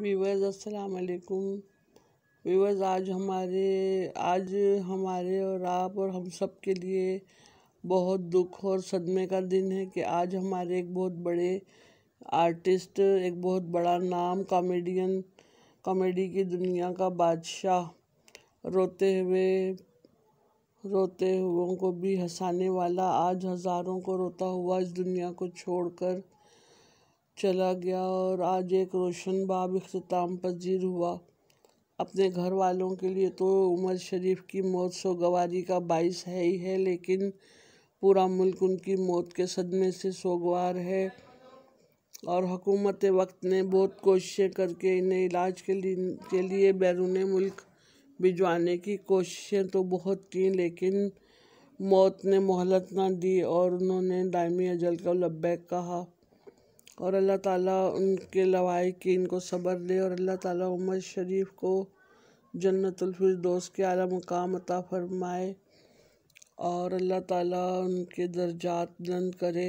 viewers अस्सलाम वालेकुम viewers आज हमारे आज हमारे और आप और हम सब के लिए बहुत दुख और सदमे का दिन है कि आज हमारे एक बहुत बड़े आर्टिस्ट एक बहुत बड़ा नाम कॉमेडियन कॉमेडी की दुनिया का बादशाह रोते हुए रोते हुओं को भी हंसाने वाला आज हज़ारों को रोता हुआ इस दुनिया को छोड़कर चला गया और आज एक रोशन बाब अख्ताम पजीर हुआ अपने घर वालों के लिए तो उमर शरीफ की मौत सोगवारी का बाइस है ही है लेकिन पूरा मुल्क उनकी मौत के सदमे से सोगवार है और हकूमत वक्त ने बहुत कोशिशें करके इन्हें इलाज के लिए के लिए बैरून मुल्क भिजवाने की कोशिशें तो बहुत की लेकिन मौत ने मोहलत ना दी और उन्होंने दायमी अजल का लब्बैक कहा और अल्लाह ताला उनके लवाहिक इनको सब्र दे और अल्लाह ताला उमर शरीफ को जन्नतफरदोस के आला मकाम अता फ़रमाए और अल्लाह ताला उनके दर्जात बुलंद करे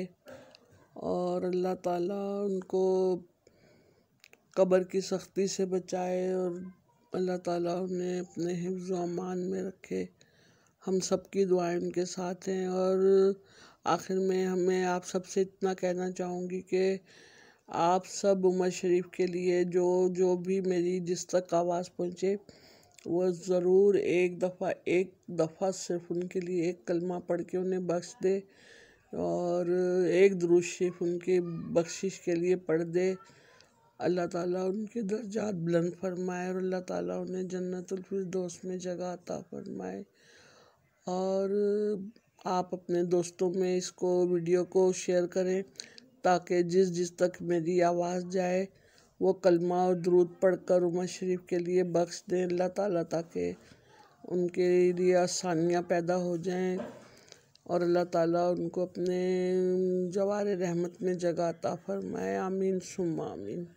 और अल्लाह ताला उनको कब्र की सख्ती से बचाए और अल्लाह ताला उन्हें अपने हिफ्ज़ अमान में रखे हम सब की दुआएं उनके साथ हैं और आखिर में हमें आप सबसे इतना कहना चाहूँगी कि आप सब उमर शरीफ के लिए जो जो भी मेरी जिस तक आवाज़ पहुँचे वो ज़रूर एक दफ़ा एक दफ़ा सिर्फ उनके लिए एक कलमा पढ़ के उन्हें बख्श दे और एक दरुज शरीफ उनके बख्शिश के लिए पढ़ दे अल्लाह ताला उनके दर्जात बुलंद फरमाए और अल्लाह ताला उन्हें जन्नतुल फिरदौस में जगह अता फरमाए और आप अपने दोस्तों में इसको वीडियो को शेयर करें ताकि जिस जिस तक मेरी आवाज़ जाए वो कलमा और दरूद पढ़कर उमर शरीफ के लिए बख्श दें अल्लाह ताला ताकि उनके लिए आसानियाँ पैदा हो जाएं और अल्लाह ताला उनको अपने जवार रहमत में जगह अता फरमाए आमीन सुम आमीन